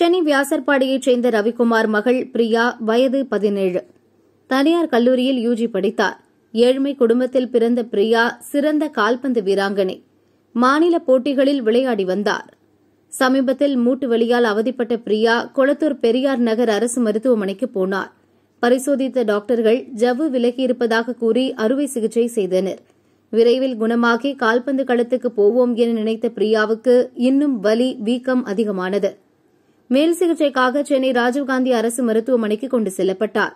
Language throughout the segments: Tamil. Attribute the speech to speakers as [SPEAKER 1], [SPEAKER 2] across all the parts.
[SPEAKER 1] சென்னை வியாசர்பாடியைச் சேர்ந்த ரவிக்குமார் மகள் பிரியா வயது பதினேழு தனியார் கல்லூரியில் யூஜி படித்தார் ஏழ்மை குடும்பத்தில் பிறந்த பிரியா சிறந்த கால்பந்து வீராங்கனை மாநில போட்டிகளில் விளையாடி வந்தார் சமீபத்தில் மூட்டு வலியால் அவதிப்பட்ட பிரியா கொளத்தூர் பெரியார் நகர் அரசு மருத்துவமனைக்கு போனார் பரிசோதித்த டாக்டர்கள் ஜவ்வு விலகியிருப்பதாக கூறி அறுவை சிகிச்சை செய்தனர் விரைவில் குணமாகி கால்பந்து களத்துக்கு போவோம் என நினைத்த பிரியாவுக்கு இன்னும் வலி வீக்கம் அதிகமானது மேல் சிகிச்சைக்காக சென்னை ராஜீவ்காந்தி அரசு மருத்துவமனைக்கு கொண்டு செல்லப்பட்டார்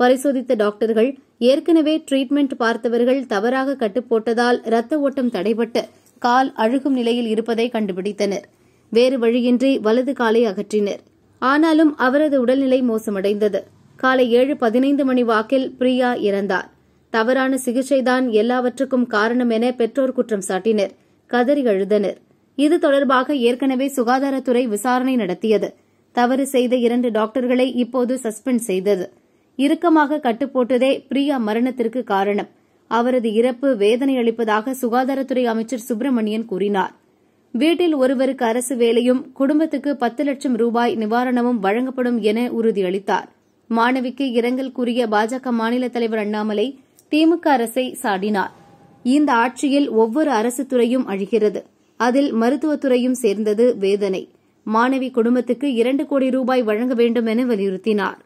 [SPEAKER 1] பரிசோதித்த டாக்டர்கள் ஏற்கனவே ட்ரீட்மெண்ட் பார்த்தவர்கள் தவறாக கட்டுப்போட்டதால் ரத்த ஓட்டம் தடைபட்டு கால் அழுகும் நிலையில் இருப்பதை கண்டுபிடித்தனர் வேறு வழியின்றி வலது காலை அகற்றினர் ஆனாலும் அவரது உடல்நிலை மோசமடைந்தது காலை ஏழு பதினைந்து மணி வாக்கில் பிரியா இறந்தார் தவறான சிகிச்சைதான் எல்லாவற்றுக்கும் காரணம் என பெற்றோர் குற்றம் சாட்டினர் கதறி அழுதனர் இது தொடர்பாக ஏற்கனவே சுகாதாரத்துறை விசாரணை நடத்தியது தவறு செய்த இரண்டு டாக்டர்களை இப்போது சஸ்பெண்ட் செய்தது இறுக்கமாக கட்டுப்போட்டதே பிரியா மரணத்திற்கு காரணம் அவரது இறப்பு வேதனை அளிப்பதாக சுகாதாரத்துறை அமைச்சர் சுப்பிரமணியன் கூறினார் வீட்டில் ஒருவருக்கு அரசு வேலையும் குடும்பத்துக்கு பத்து லட்சம் ரூபாய் நிவாரணமும் வழங்கப்படும் என உறுதியளித்தார் மாணவிக்கு இரங்கல் கூறிய பாஜக மாநில தலைவர் அண்ணாமலை திமுக அரசை சாடினார் இந்த ஆட்சியில் ஒவ்வொரு அரசு துறையும் அழிகிறது அதில் மருத்துவத்துறையும் சேர்ந்தது வேதனை மாணவி குடும்பத்துக்கு இரண்டு கோடி ரூபாய் வழங்க வேண்டும் என வலியுறுத்தினார்